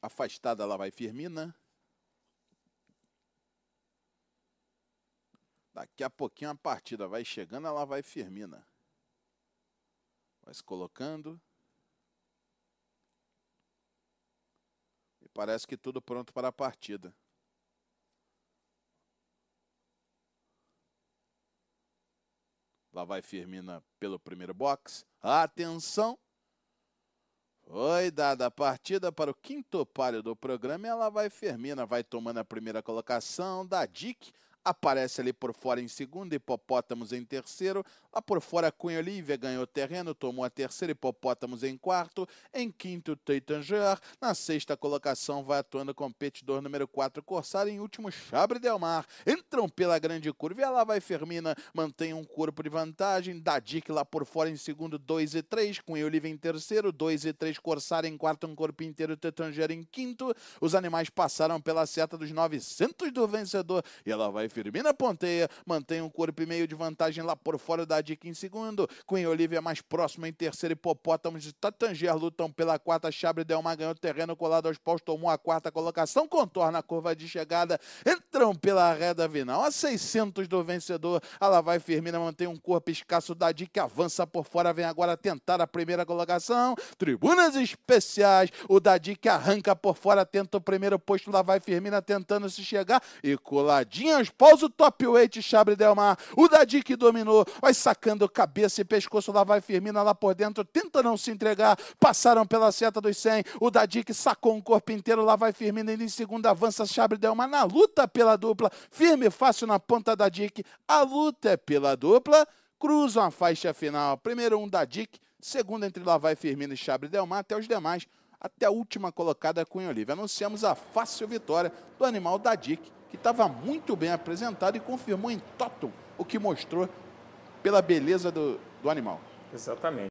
Afastada lá vai Firmina. Né? Daqui a pouquinho a partida vai chegando, ela vai Firmina. Né? Vai se colocando. E parece que tudo pronto para a partida. Lá vai Firmina né, pelo primeiro box. Atenção! Oi, dada a partida para o quinto palio do programa e ela vai Fermina, vai tomando a primeira colocação, da Dick aparece ali por fora em segundo, Hipopótamos em terceiro, lá por fora Cunha Olivia ganhou terreno, tomou a terceira, Hipopótamos em quarto, em quinto Teitanger, na sexta colocação vai atuando o competidor número 4 Corsário, em último Chabre Delmar, entram pela grande curva e lá vai Fermina, mantém um corpo de vantagem, Dadik lá por fora em segundo, 2 e 3, Cunha Olivia em terceiro, 2 e 3 Corsário em quarto, um corpo inteiro, Teitanger em quinto, os animais passaram pela seta dos 900 do vencedor e ela vai firme na ponteia, mantém um corpo e meio de vantagem lá por fora da dica em segundo. Queen Olivia é mais próxima em terceiro. Hipopótamos de Tatanger lutam pela quarta. Chabre Delma ganhou terreno colado aos paus, tomou a quarta colocação, contorna a curva de chegada. Entram pela reta final a 600 do vencedor. Ela vai Firmina né? mantém um corpo escasso da dica, avança por fora, vem agora tentar a primeira colocação. Tribunas especiais, o Dadic arranca por fora, tenta o primeiro posto, lá vai Firmina né? tentando se chegar e coladinha aos Olha o top weight Chabre Delmar. O Dadi que dominou. Vai sacando cabeça e pescoço. Lá vai Firmina lá por dentro. Tenta não se entregar. Passaram pela seta dos 100. O Dadi que sacou um corpo inteiro. Lá vai Firmina. Indo em segunda avança Chabre Delmar na luta pela dupla. Firme e fácil na ponta da Dick. A luta é pela dupla. Cruzam a faixa final. Primeiro um Dadik, Segundo entre Lá vai Firmina e Chabre Delmar. Até os demais até a última colocada Cunha Oliva. Anunciamos a fácil vitória do animal Dadik que estava muito bem apresentado e confirmou em toto o que mostrou pela beleza do, do animal. Exatamente.